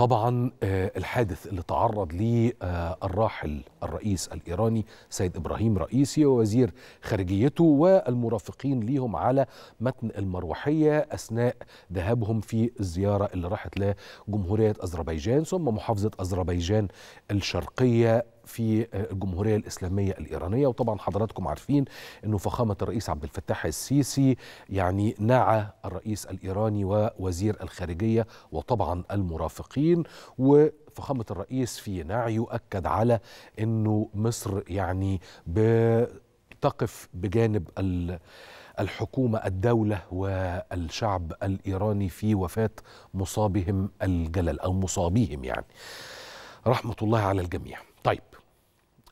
طبعا آه، الحادث اللي تعرض ليه آه، الراحل الرئيس الايراني سيد ابراهيم رئيسي ووزير خارجيته والمرافقين ليهم على متن المروحيه اثناء ذهابهم في الزياره اللي راحت لجمهوريه اذربيجان ثم محافظه اذربيجان الشرقيه في آه، الجمهورية الإسلامية الإيرانية وطبعا حضراتكم عارفين أنه فخامة الرئيس عبد الفتاح السيسي يعني نعى الرئيس الإيراني ووزير الخارجية وطبعا المرافقين و فخامة الرئيس في نعيه أكد على أنه مصر يعني بتقف بجانب الحكومة الدولة والشعب الإيراني في وفاة مصابهم الجلل أو مصابيهم يعني رحمة الله على الجميع طيب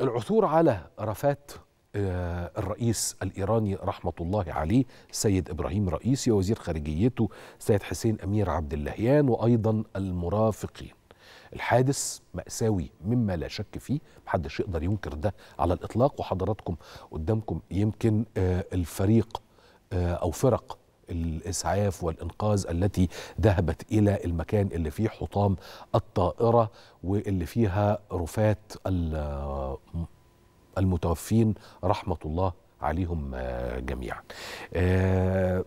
العثور على رفات آه، الرئيس الإيراني رحمة الله عليه سيد إبراهيم رئيسي ووزير خارجيته سيد حسين أمير عبد اللهيان وأيضا المرافقين الحادث مأساوي مما لا شك فيه محدش يقدر ينكر ده على الإطلاق وحضراتكم قدامكم يمكن آه، الفريق آه، أو فرق الإسعاف والإنقاذ التي ذهبت إلى المكان اللي فيه حطام الطائرة واللي فيها رفات المتوفين رحمة الله عليهم جميعا آه،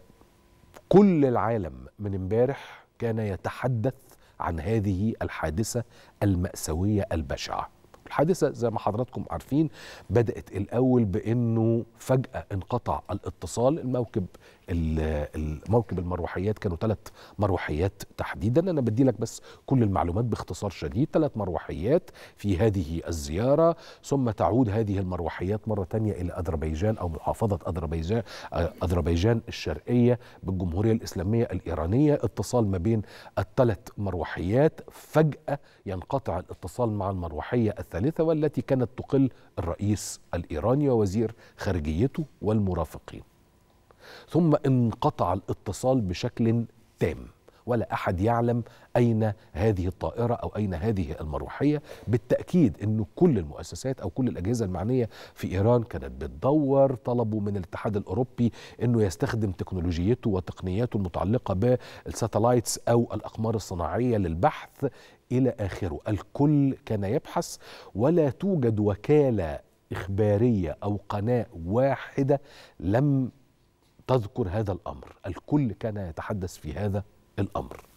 كل العالم من امبارح كان يتحدث عن هذه الحادثة المأساوية البشعة الحادثه زي ما حضراتكم عارفين بدات الاول بانه فجاه انقطع الاتصال الموكب الموكب المروحيات كانوا ثلاث مروحيات تحديدا انا بدي لك بس كل المعلومات باختصار شديد ثلاث مروحيات في هذه الزياره ثم تعود هذه المروحيات مره ثانيه الى اذربيجان او محافظه اذربيجان آه، اذربيجان الشرقيه بالجمهوريه الاسلاميه الايرانيه اتصال ما بين الثلاث مروحيات فجاه ينقطع الاتصال مع المروحيه الثانيه الثالثة والتي كانت تقل الرئيس الإيراني ووزير خارجيته والمرافقين ثم انقطع الاتصال بشكل تام ولا أحد يعلم أين هذه الطائرة أو أين هذه المروحية بالتأكيد أن كل المؤسسات أو كل الأجهزة المعنية في إيران كانت بتدور طلبوا من الاتحاد الأوروبي أنه يستخدم تكنولوجيته وتقنياته المتعلقة بالساتلايتس أو الأقمار الصناعية للبحث إلى آخره الكل كان يبحث ولا توجد وكالة إخبارية أو قناة واحدة لم تذكر هذا الأمر الكل كان يتحدث في هذا الامر